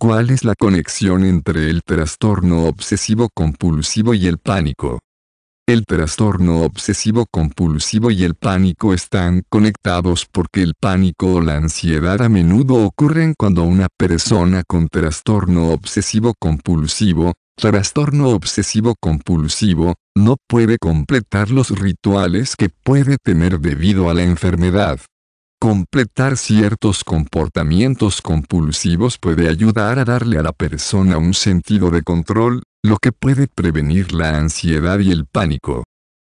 ¿Cuál es la conexión entre el trastorno obsesivo-compulsivo y el pánico? El trastorno obsesivo-compulsivo y el pánico están conectados porque el pánico o la ansiedad a menudo ocurren cuando una persona con trastorno obsesivo-compulsivo, trastorno obsesivo-compulsivo, no puede completar los rituales que puede tener debido a la enfermedad. Completar ciertos comportamientos compulsivos puede ayudar a darle a la persona un sentido de control, lo que puede prevenir la ansiedad y el pánico.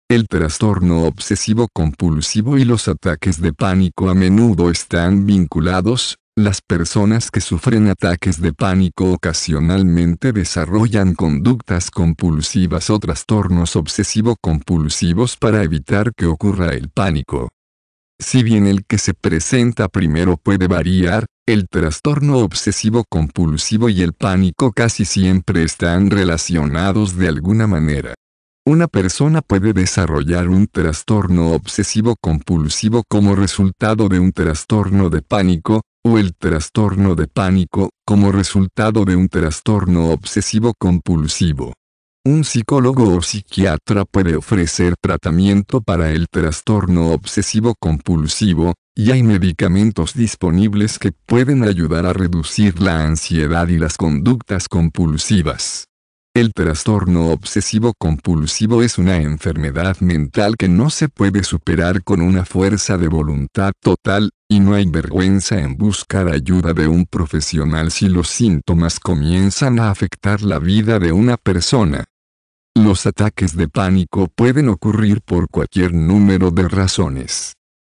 El trastorno obsesivo compulsivo y los ataques de pánico a menudo están vinculados, las personas que sufren ataques de pánico ocasionalmente desarrollan conductas compulsivas o trastornos obsesivo-compulsivos para evitar que ocurra el pánico. Si bien el que se presenta primero puede variar, el trastorno obsesivo compulsivo y el pánico casi siempre están relacionados de alguna manera. Una persona puede desarrollar un trastorno obsesivo compulsivo como resultado de un trastorno de pánico, o el trastorno de pánico como resultado de un trastorno obsesivo compulsivo. Un psicólogo o psiquiatra puede ofrecer tratamiento para el trastorno obsesivo compulsivo, y hay medicamentos disponibles que pueden ayudar a reducir la ansiedad y las conductas compulsivas. El trastorno obsesivo compulsivo es una enfermedad mental que no se puede superar con una fuerza de voluntad total, y no hay vergüenza en buscar ayuda de un profesional si los síntomas comienzan a afectar la vida de una persona. Los ataques de pánico pueden ocurrir por cualquier número de razones.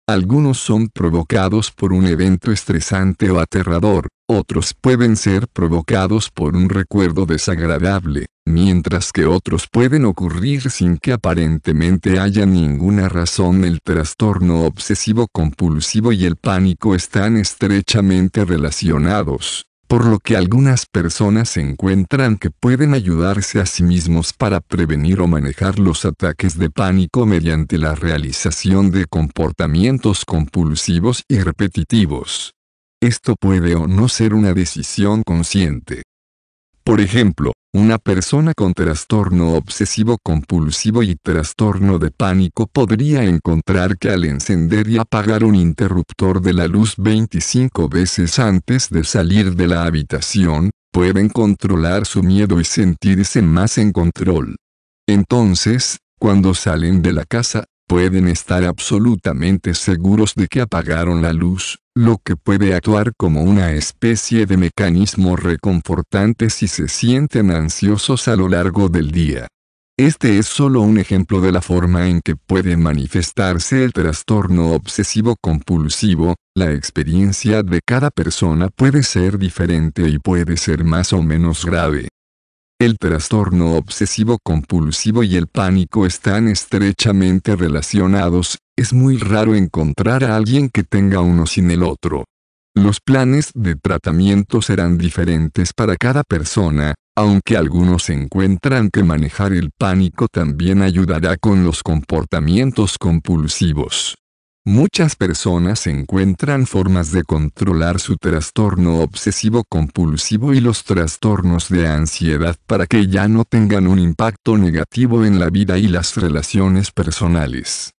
Algunos son provocados por un evento estresante o aterrador, otros pueden ser provocados por un recuerdo desagradable, mientras que otros pueden ocurrir sin que aparentemente haya ninguna razón. El trastorno obsesivo compulsivo y el pánico están estrechamente relacionados por lo que algunas personas encuentran que pueden ayudarse a sí mismos para prevenir o manejar los ataques de pánico mediante la realización de comportamientos compulsivos y repetitivos. Esto puede o no ser una decisión consciente. Por ejemplo, una persona con trastorno obsesivo compulsivo y trastorno de pánico podría encontrar que al encender y apagar un interruptor de la luz 25 veces antes de salir de la habitación, pueden controlar su miedo y sentirse más en control. Entonces, cuando salen de la casa, Pueden estar absolutamente seguros de que apagaron la luz, lo que puede actuar como una especie de mecanismo reconfortante si se sienten ansiosos a lo largo del día. Este es solo un ejemplo de la forma en que puede manifestarse el trastorno obsesivo compulsivo, la experiencia de cada persona puede ser diferente y puede ser más o menos grave. El trastorno obsesivo compulsivo y el pánico están estrechamente relacionados, es muy raro encontrar a alguien que tenga uno sin el otro. Los planes de tratamiento serán diferentes para cada persona, aunque algunos encuentran que manejar el pánico también ayudará con los comportamientos compulsivos. Muchas personas encuentran formas de controlar su trastorno obsesivo-compulsivo y los trastornos de ansiedad para que ya no tengan un impacto negativo en la vida y las relaciones personales.